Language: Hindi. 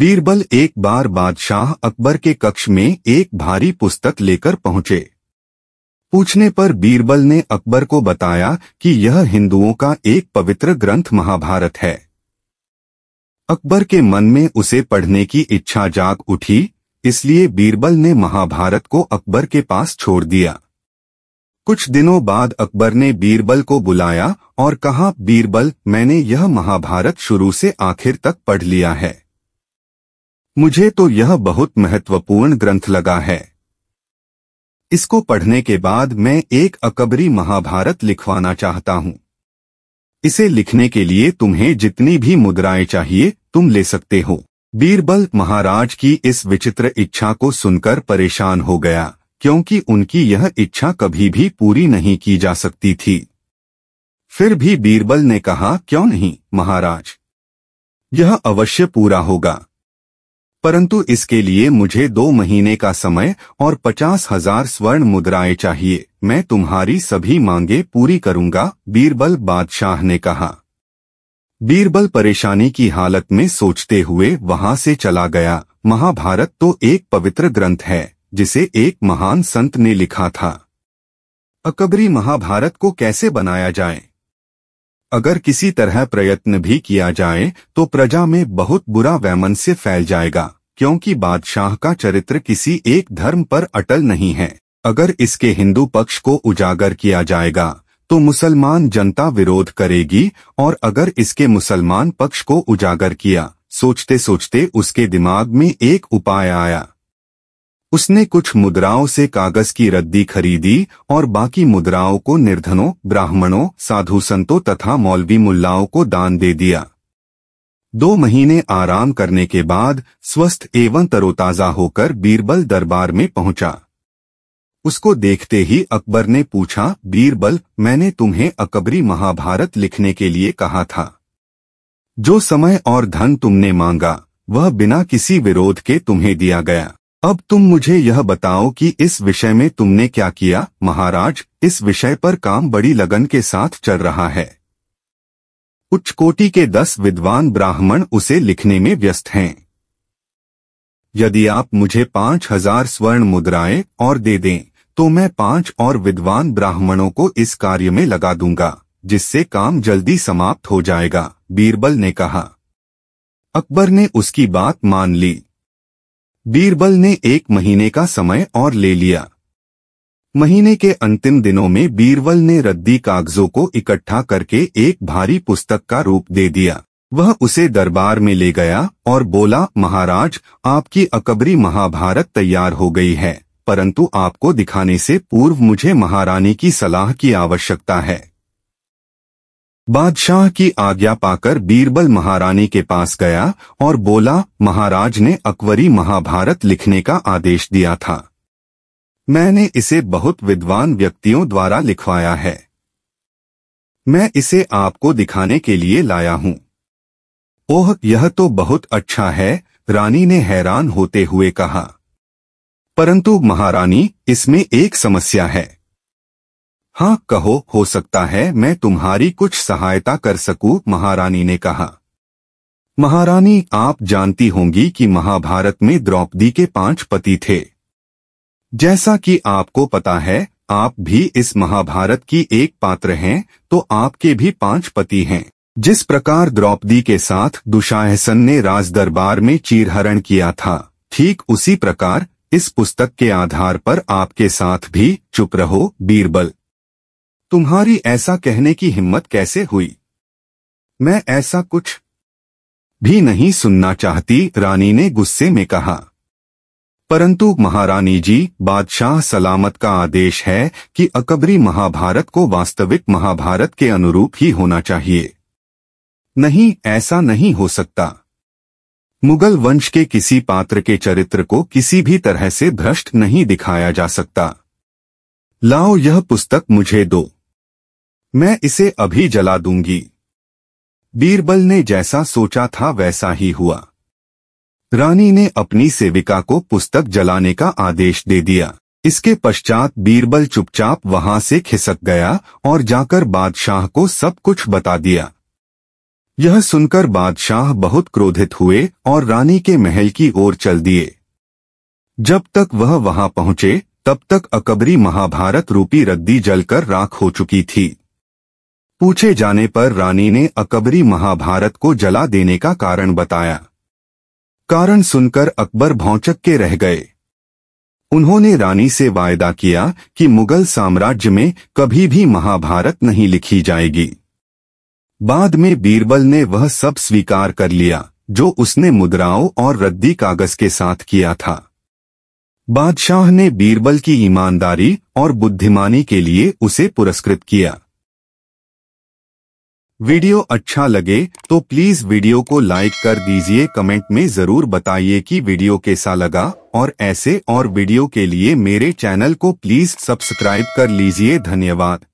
बीरबल एक बार बादशाह अकबर के कक्ष में एक भारी पुस्तक लेकर पहुंचे पूछने पर बीरबल ने अकबर को बताया कि यह हिंदुओं का एक पवित्र ग्रंथ महाभारत है अकबर के मन में उसे पढ़ने की इच्छा जाग उठी इसलिए बीरबल ने महाभारत को अकबर के पास छोड़ दिया कुछ दिनों बाद अकबर ने बीरबल को बुलाया और कहा बीरबल मैंने यह महाभारत शुरू से आखिर तक पढ़ लिया है मुझे तो यह बहुत महत्वपूर्ण ग्रंथ लगा है इसको पढ़ने के बाद मैं एक अकबरी महाभारत लिखवाना चाहता हूं इसे लिखने के लिए तुम्हें जितनी भी मुद्राएं चाहिए तुम ले सकते हो बीरबल महाराज की इस विचित्र इच्छा को सुनकर परेशान हो गया क्योंकि उनकी यह इच्छा कभी भी पूरी नहीं की जा सकती थी फिर भी बीरबल ने कहा क्यों नहीं महाराज यह अवश्य पूरा होगा परंतु इसके लिए मुझे दो महीने का समय और पचास हजार स्वर्ण मुद्राएं चाहिए मैं तुम्हारी सभी मांगे पूरी करूंगा बीरबल बादशाह ने कहा बीरबल परेशानी की हालत में सोचते हुए वहां से चला गया महाभारत तो एक पवित्र ग्रंथ है जिसे एक महान संत ने लिखा था अकबरी महाभारत को कैसे बनाया जाए अगर किसी तरह प्रयत्न भी किया जाए तो प्रजा में बहुत बुरा वैमनस्य फैल जाएगा क्योंकि बादशाह का चरित्र किसी एक धर्म पर अटल नहीं है अगर इसके हिंदू पक्ष को उजागर किया जाएगा तो मुसलमान जनता विरोध करेगी और अगर इसके मुसलमान पक्ष को उजागर किया सोचते सोचते उसके दिमाग में एक उपाय आया उसने कुछ मुद्राओं से कागज की रद्दी खरीदी और बाकी मुद्राओं को निर्धनों ब्राह्मणों साधु संतों तथा मौलवी मुल्लाओं को दान दे दिया दो महीने आराम करने के बाद स्वस्थ एवं तरोताजा होकर बीरबल दरबार में पहुंचा उसको देखते ही अकबर ने पूछा बीरबल मैंने तुम्हें अकबरी महाभारत लिखने के लिए कहा था जो समय और धन तुमने मांगा वह बिना किसी विरोध के तुम्हें दिया गया अब तुम मुझे यह बताओ कि इस विषय में तुमने क्या किया महाराज इस विषय पर काम बड़ी लगन के साथ चल रहा है उच्च कोटि के दस विद्वान ब्राह्मण उसे लिखने में व्यस्त हैं यदि आप मुझे पांच हजार स्वर्ण मुद्राएं और दे दें तो मैं पांच और विद्वान ब्राह्मणों को इस कार्य में लगा दूंगा जिससे काम जल्दी समाप्त हो जाएगा बीरबल ने कहा अकबर ने उसकी बात मान ली बीरबल ने एक महीने का समय और ले लिया महीने के अंतिम दिनों में बीरबल ने रद्दी कागजों को इकट्ठा करके एक भारी पुस्तक का रूप दे दिया वह उसे दरबार में ले गया और बोला महाराज आपकी अकबरी महाभारत तैयार हो गई है परंतु आपको दिखाने से पूर्व मुझे महारानी की सलाह की आवश्यकता है बादशाह की आज्ञा पाकर बीरबल महारानी के पास गया और बोला महाराज ने अकबरी महाभारत लिखने का आदेश दिया था मैंने इसे बहुत विद्वान व्यक्तियों द्वारा लिखवाया है मैं इसे आपको दिखाने के लिए लाया हूं ओह यह तो बहुत अच्छा है रानी ने हैरान होते हुए कहा परंतु महारानी इसमें एक समस्या है हाँ कहो हो सकता है मैं तुम्हारी कुछ सहायता कर सकूं महारानी ने कहा महारानी आप जानती होंगी कि महाभारत में द्रौपदी के पांच पति थे जैसा कि आपको पता है आप भी इस महाभारत की एक पात्र हैं तो आपके भी पांच पति हैं जिस प्रकार द्रौपदी के साथ दुशाहसन ने राजदरबार में चीरहरण किया था ठीक उसी प्रकार इस पुस्तक के आधार पर आपके साथ भी चुप रहो बीरबल तुम्हारी ऐसा कहने की हिम्मत कैसे हुई मैं ऐसा कुछ भी नहीं सुनना चाहती रानी ने गुस्से में कहा परंतु महारानी जी बादशाह सलामत का आदेश है कि अकबरी महाभारत को वास्तविक महाभारत के अनुरूप ही होना चाहिए नहीं ऐसा नहीं हो सकता मुगल वंश के किसी पात्र के चरित्र को किसी भी तरह से भ्रष्ट नहीं दिखाया जा सकता लाओ यह पुस्तक मुझे दो मैं इसे अभी जला दूंगी बीरबल ने जैसा सोचा था वैसा ही हुआ रानी ने अपनी सेविका को पुस्तक जलाने का आदेश दे दिया इसके पश्चात बीरबल चुपचाप वहां से खिसक गया और जाकर बादशाह को सब कुछ बता दिया यह सुनकर बादशाह बहुत क्रोधित हुए और रानी के महल की ओर चल दिए जब तक वह वहां पहुंचे तब तक अकबरी महाभारत रूपी रद्दी जलकर राख हो चुकी थी पूछे जाने पर रानी ने अकबरी महाभारत को जला देने का कारण बताया कारण सुनकर अकबर भौचक के रह गए उन्होंने रानी से वायदा किया कि मुगल साम्राज्य में कभी भी महाभारत नहीं लिखी जाएगी बाद में बीरबल ने वह सब स्वीकार कर लिया जो उसने मुद्राओं और रद्दी कागज के साथ किया था बादशाह ने बीरबल की ईमानदारी और बुद्धिमानी के लिए उसे पुरस्कृत किया वीडियो अच्छा लगे तो प्लीज वीडियो को लाइक कर दीजिए कमेंट में जरूर बताइए कि वीडियो कैसा लगा और ऐसे और वीडियो के लिए मेरे चैनल को प्लीज सब्सक्राइब कर लीजिए धन्यवाद